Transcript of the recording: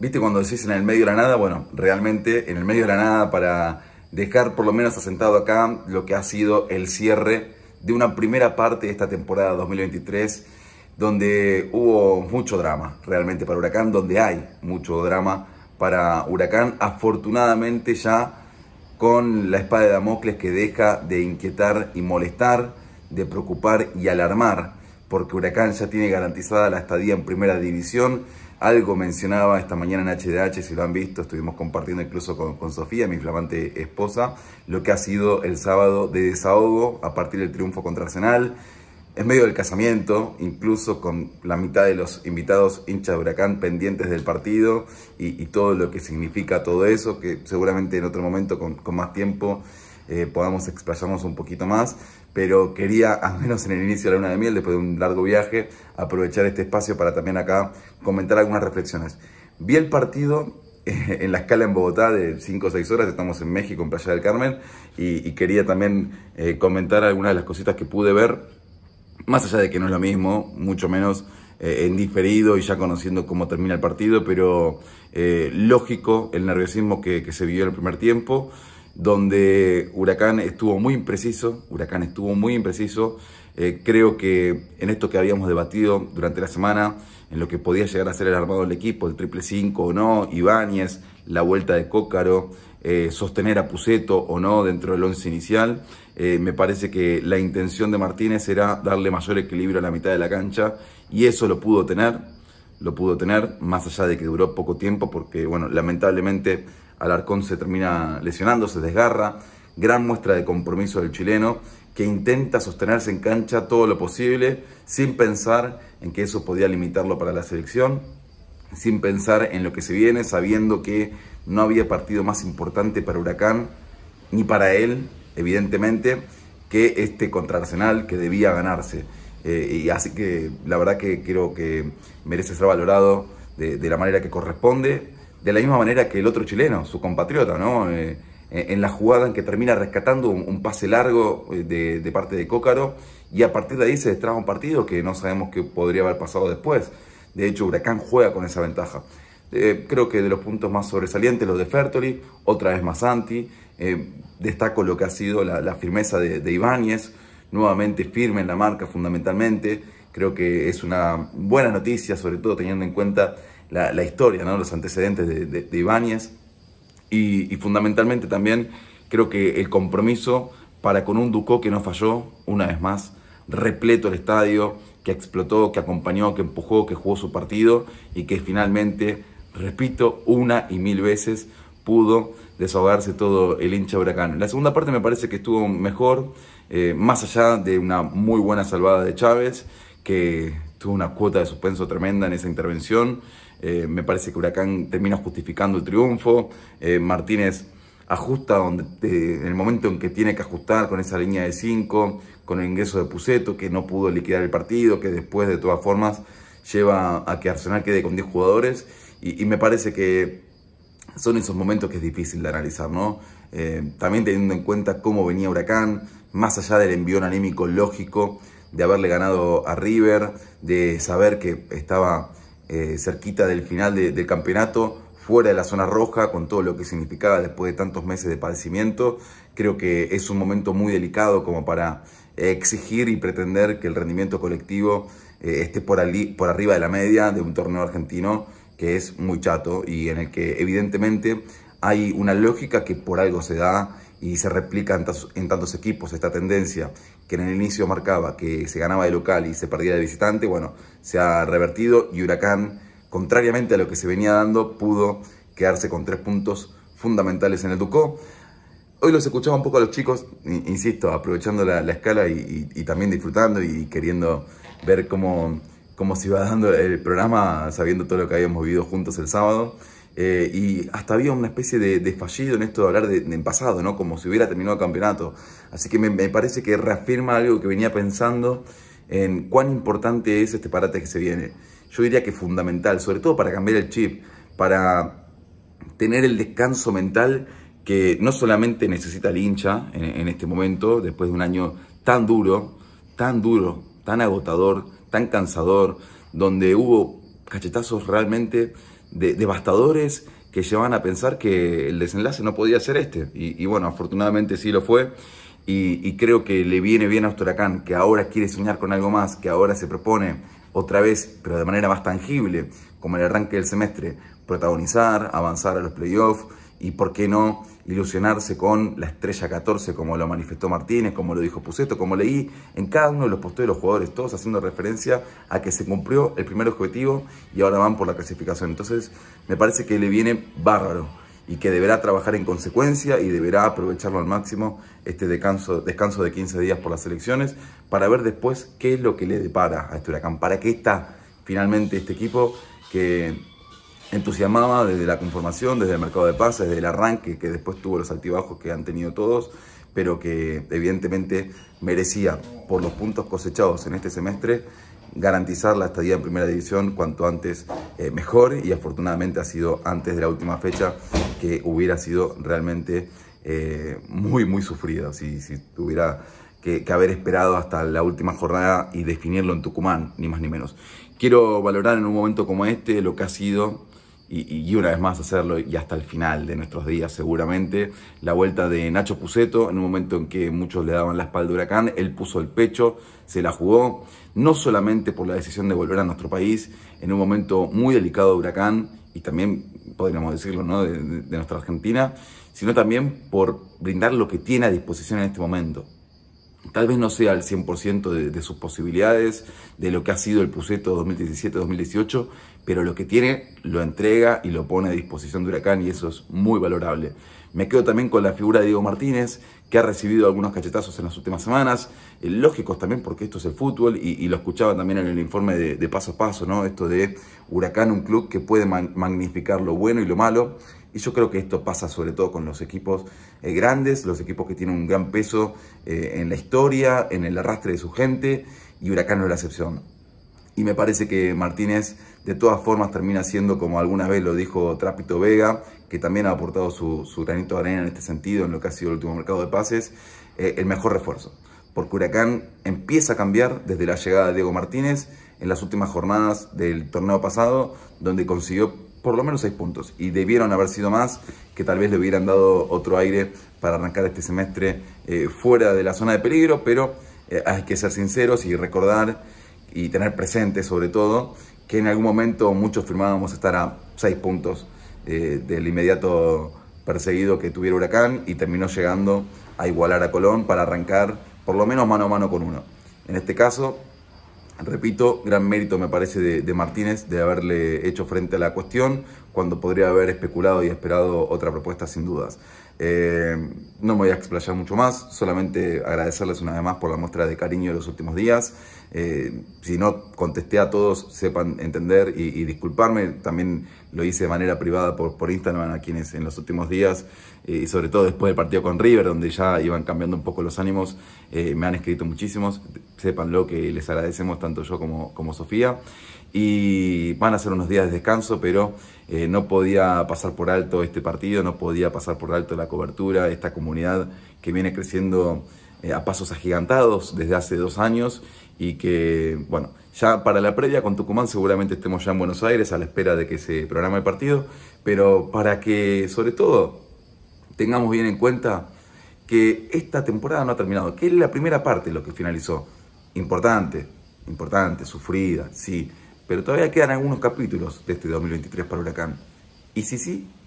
¿Viste cuando decís en el medio de la nada? Bueno, realmente en el medio de la nada para dejar por lo menos asentado acá lo que ha sido el cierre de una primera parte de esta temporada 2023 donde hubo mucho drama realmente para Huracán, donde hay mucho drama para Huracán, afortunadamente ya con la espada de Damocles que deja de inquietar y molestar, de preocupar y alarmar porque Huracán ya tiene garantizada la estadía en primera división. Algo mencionaba esta mañana en HDH, si lo han visto, estuvimos compartiendo incluso con, Sofía, mi flamante esposa, lo que ha sido el sábado de desahogo a partir del triunfo contra Arsenal. En medio del casamiento, incluso con la mitad de los invitados hinchas de Huracán pendientes del partido y, todo lo que significa todo eso, que seguramente en otro momento con, con más tiempo eh, podamos explayarnos un poquito más, pero quería, al menos en el inicio de la luna de miel, después de un largo viaje, aprovechar este espacio para también acá comentar algunas reflexiones. Vi el partido eh, en la escala en Bogotá de 5 o 6 horas, estamos en México, en Playa del Carmen, y, quería también eh, comentar algunas de las cositas que pude ver, más allá de que no es lo mismo, mucho menos en diferido y ya conociendo cómo termina el partido, pero lógico el nerviosismo que, que se vivió en el primer tiempo donde Huracán estuvo muy impreciso, Huracán estuvo muy impreciso. Eh, creo que en esto que habíamos debatido durante la semana, en lo que podía llegar a ser el armado del equipo, el triple 5 o no, Ibáñez, la vuelta de Cócaro, eh, sostener a Puceto o no dentro del once inicial. Eh, me parece que la intención de Martínez era darle mayor equilibrio a la mitad de la cancha y eso lo pudo tener, lo pudo tener, más allá de que duró poco tiempo porque, bueno, lamentablemente Alarcón se termina lesionando, se desgarra. Gran muestra de compromiso del chileno que intenta sostenerse en cancha todo lo posible sin pensar en que eso podía limitarlo para la selección, sin pensar en lo que se viene, sabiendo que no había partido más importante para Huracán ni para él, evidentemente, que este contra Arsenal que debía ganarse. Eh, y así que la verdad que creo que merece ser valorado de la manera que corresponde de la misma manera que el otro chileno, su compatriota, ¿no? Eh, eh, en la jugada en que termina rescatando un, pase largo eh, de, parte de Cócaro y a partir de ahí se destraba un partido que no sabemos qué podría haber pasado después. De hecho, Huracán juega con esa ventaja. creo que de los puntos más sobresalientes los de Fertoli, otra vez más anti. destaco lo que ha sido la, firmeza de, de Ibáñez, nuevamente firme en la marca fundamentalmente. Creo que es una buena noticia, sobre todo teniendo en cuenta la, historia, ¿no? los antecedentes de, Ibáñez y, fundamentalmente también creo que el compromiso para con un Ducó que no falló, una vez más, repleto el estadio, que explotó, que acompañó, que empujó, que jugó su partido y que finalmente, repito, una y mil veces pudo desahogarse todo el hincha huracán. La segunda parte me parece que estuvo mejor, eh, más allá de una muy buena salvada de Chávez, que tuvo una cuota de suspenso tremenda en esa intervención. Eh, me parece que Huracán termina justificando el triunfo. Eh, Martínez ajusta donde, eh, en el momento en que tiene que ajustar con esa línea de 5, con el ingreso de Puseto, que no pudo liquidar el partido, que después de todas formas lleva a que Arsenal quede con 10 jugadores. Y, me parece que son esos momentos que es difícil de analizar, ¿no? también teniendo en cuenta cómo venía Huracán, más allá del envión anímico lógico de haberle ganado a River, de saber que estaba eh, cerquita del final del campeonato, fuera de la zona roja, con todo lo que significaba después de tantos meses de padecimiento. Creo que es un momento muy delicado como para eh, exigir y pretender que el rendimiento colectivo eh, esté por, por arriba de la media de un torneo argentino que es muy chato y en el que evidentemente hay una lógica que por algo se da y se replica en, tantos equipos esta tendencia que en el inicio marcaba que se ganaba de local y se perdía de visitante, bueno, se ha revertido y Huracán, contrariamente a lo que se venía dando, pudo quedarse con tres puntos fundamentales en el Ducó. Hoy los escuchaba un poco a los chicos, insisto, aprovechando la, escala y, también disfrutando y queriendo ver cómo, cómo se iba dando el programa, sabiendo todo lo que habíamos vivido juntos el sábado. Eh, y hasta había una especie de, de en esto de hablar de, pasado, ¿no? Como si hubiera terminado el campeonato. Así que me, parece que reafirma algo que venía pensando en cuán importante es este parate que se viene. Yo diría que fundamental, sobre todo para cambiar el chip, para tener el descanso mental que no solamente necesita el hincha en, en este momento, después de un año tan duro, tan duro, tan agotador, tan cansador, donde hubo cachetazos realmente de, devastadores que llevan a pensar que el desenlace no podía ser este. Y, bueno, afortunadamente sí lo fue. Y, creo que le viene bien a Huracán, que ahora quiere soñar con algo más, que ahora se propone otra vez, pero de manera más tangible, como el arranque del semestre, protagonizar, avanzar a los playoffs y, ¿por qué no?, ilusionarse con la estrella 14, como lo manifestó Martínez, como lo dijo Puseto, como leí en cada uno de los postes de los jugadores, todos haciendo referencia a que se cumplió el primer objetivo y ahora van por la clasificación. Entonces, me parece que le viene bárbaro y que deberá trabajar en consecuencia y deberá aprovecharlo al máximo este descanso, descanso de 15 días por las elecciones para ver después qué es lo que le depara a este huracán, para qué está finalmente este equipo que entusiasmaba desde la conformación, desde el mercado de pases, desde el arranque que después tuvo los altibajos que han tenido todos, pero que evidentemente merecía, por los puntos cosechados en este semestre, garantizar la estadía en primera división cuanto antes eh, mejor y afortunadamente ha sido antes de la última fecha que hubiera sido realmente eh, muy, muy sufrido si, si tuviera que, haber esperado hasta la última jornada y definirlo en Tucumán, ni más ni menos. Quiero valorar en un momento como este lo que ha sido y, una vez más hacerlo y hasta el final de nuestros días seguramente. La vuelta de Nacho Puceto, en un momento en que muchos le daban la espalda a Huracán, él puso el pecho, se la jugó, no solamente por la decisión de volver a nuestro país, en un momento muy delicado de Huracán y también, podríamos decirlo, ¿no? de nuestra Argentina, sino también por brindar lo que tiene a disposición en este momento tal vez no sea al 100% de, sus posibilidades, de lo que ha sido el Puseto 2017-2018, pero lo que tiene lo entrega y lo pone a disposición de Huracán y eso es muy valorable. Me quedo también con la figura de Diego Martínez, que ha recibido algunos cachetazos en las últimas semanas, eh, lógicos también porque esto es el fútbol y, lo escuchaba también en el informe de, paso a paso, ¿no? Esto de Huracán, un club que puede magnificar lo bueno y lo malo y yo creo que esto pasa sobre todo con los equipos eh, grandes, los equipos que tienen un gran peso eh, en la historia, en el arrastre de su gente, y Huracán no es la excepción. Y me parece que Martínez de todas formas termina siendo, como alguna vez lo dijo Trápito Vega, que también ha aportado su, granito de arena en este sentido, en lo que ha sido el último mercado de pases, eh, el mejor refuerzo. Porque Huracán empieza a cambiar desde la llegada de Diego Martínez en las últimas jornadas del torneo pasado, donde consiguió por lo menos seis puntos. Y debieron haber sido más, que tal vez le hubieran dado otro aire para arrancar este semestre eh, fuera de la zona de peligro, pero eh, hay que ser sinceros y recordar y tener presente sobre todo que en algún momento muchos firmábamos estar a seis puntos eh, del inmediato perseguido que tuviera Huracán y terminó llegando a igualar a Colón para arrancar por lo menos mano a mano con uno. En este caso, Repito, gran mérito me parece de, Martínez de haberle hecho frente a la cuestión cuando podría haber especulado y esperado otra propuesta sin dudas. Eh, no me voy a explayar mucho más, solamente agradecerles una vez más por la muestra de cariño de los últimos días. Eh, si no contesté a todos, sepan entender y, disculparme. También lo hice de manera privada por, por Instagram a quienes en los últimos días, eh, y sobre todo después del partido con River, donde ya iban cambiando un poco los ánimos, eh, me han escrito muchísimos. lo que les agradecemos tanto yo como, como Sofía. Y van a ser unos días de descanso, pero no podía pasar por alto este partido, no podía pasar por alto la cobertura, esta comunidad comunidad que viene creciendo eh, a pasos agigantados desde hace dos años y que, bueno, ya para la previa con Tucumán seguramente estemos ya en Buenos Aires a la espera de que se programe el partido, pero para que sobre todo tengamos bien en cuenta que esta temporada no ha terminado, que es la primera parte lo que finalizó. Importante, importante, sufrida, sí, pero todavía quedan algunos capítulos de este 2023 para Huracán. Y si sí,